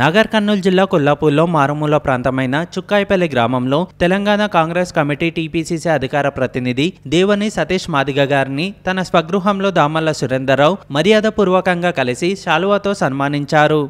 నాగర్ కర్నూలు జిల్లా కొల్లాపూర్లో మారుమూల ప్రాంతమైన చుక్కాయిపల్లి గ్రామంలో తెలంగాణ కాంగ్రెస్ కమిటీ టీపీసీసీ అధికార ప్రతినిధి దేవని సతీష్ మాదిగ గారిని తన స్వగృహంలో దామల్ల సురేందర్రావు మర్యాదపూర్వకంగా కలిసి శాలువాతో సన్మానించారు